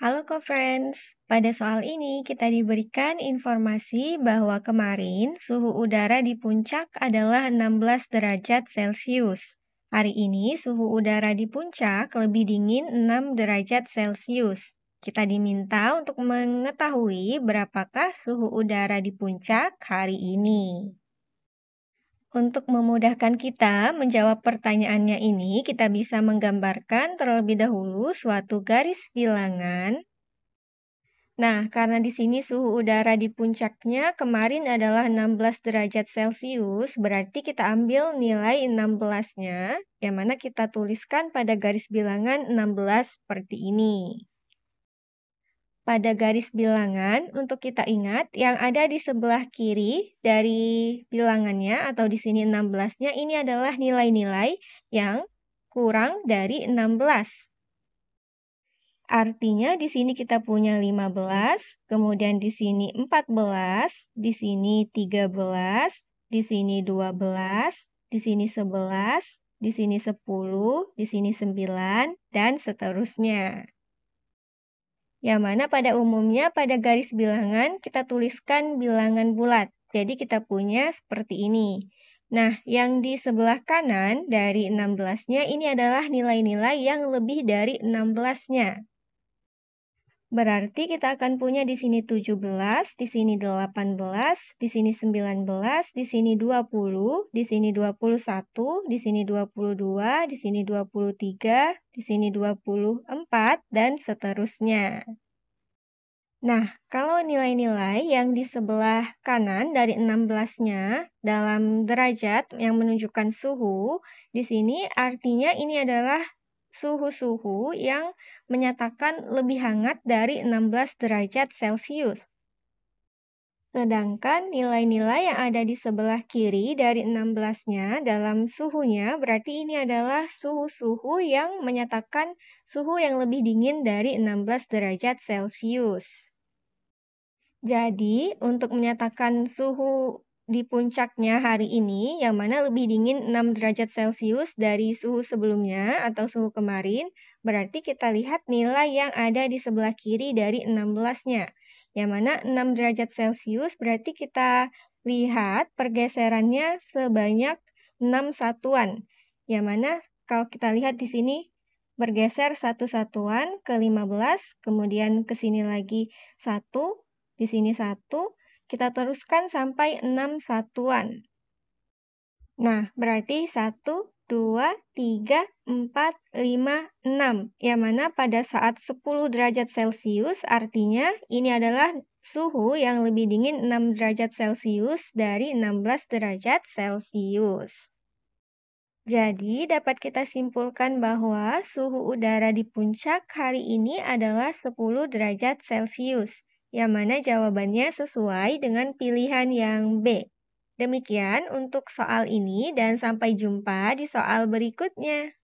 Halo co-friends, pada soal ini kita diberikan informasi bahwa kemarin suhu udara di puncak adalah 16 derajat Celcius. Hari ini suhu udara di puncak lebih dingin 6 derajat Celcius. Kita diminta untuk mengetahui berapakah suhu udara di puncak hari ini. Untuk memudahkan kita menjawab pertanyaannya ini, kita bisa menggambarkan terlebih dahulu suatu garis bilangan. Nah, karena di sini suhu udara di puncaknya kemarin adalah 16 derajat Celcius, berarti kita ambil nilai 16-nya, yang mana kita tuliskan pada garis bilangan 16 seperti ini pada garis bilangan untuk kita ingat yang ada di sebelah kiri dari bilangannya atau di sini 16-nya ini adalah nilai-nilai yang kurang dari 16. Artinya di sini kita punya 15, kemudian di sini 14, di sini 13, di sini 12, di sini 11, di sini 10, di sini 9, dan seterusnya yang mana pada umumnya pada garis bilangan kita tuliskan bilangan bulat. Jadi kita punya seperti ini. Nah, yang di sebelah kanan dari 16-nya ini adalah nilai-nilai yang lebih dari 16-nya. Berarti kita akan punya di sini 17, di sini 18, di sini 19, di sini 20, di sini 21, di sini 22, di sini 23, di sini 24, dan seterusnya. Nah, kalau nilai-nilai yang di sebelah kanan dari 16-nya dalam derajat yang menunjukkan suhu, di sini artinya ini adalah suhu-suhu yang menyatakan lebih hangat dari 16 derajat Celcius. Sedangkan nilai-nilai yang ada di sebelah kiri dari 16-nya dalam suhunya berarti ini adalah suhu-suhu yang menyatakan suhu yang lebih dingin dari 16 derajat Celcius. Jadi, untuk menyatakan suhu di puncaknya hari ini, yang mana lebih dingin 6 derajat Celcius dari suhu sebelumnya atau suhu kemarin, berarti kita lihat nilai yang ada di sebelah kiri dari 16-nya. Yang mana 6 derajat Celcius berarti kita lihat pergeserannya sebanyak 6 satuan. Yang mana kalau kita lihat di sini bergeser satu satuan ke 15, kemudian ke sini lagi satu, di sini satu, kita teruskan sampai 6 satuan. Nah, berarti 1, 2, 3, 4, 5, 6. Yang mana pada saat 10 derajat Celcius artinya ini adalah suhu yang lebih dingin 6 derajat Celcius dari 16 derajat Celcius. Jadi, dapat kita simpulkan bahwa suhu udara di puncak hari ini adalah 10 derajat Celcius yang mana jawabannya sesuai dengan pilihan yang B. Demikian untuk soal ini dan sampai jumpa di soal berikutnya.